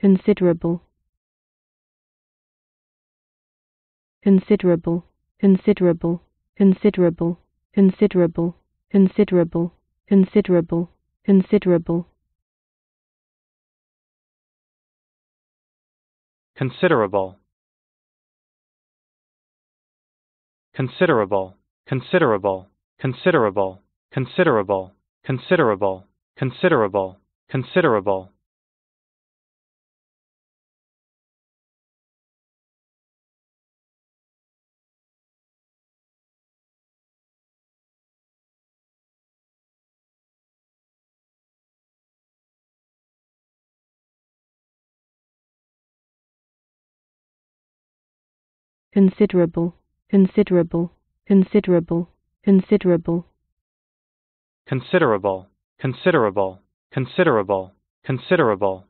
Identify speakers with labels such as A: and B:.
A: considerable
B: considerable considerable considerable considerable considerable considerable considerable
C: considerable considerable considerable
D: considerable
C: considerable considerable considerable considerable
B: considerable, considerable, considerable, considerable.
C: Considerable, considerable, considerable, considerable.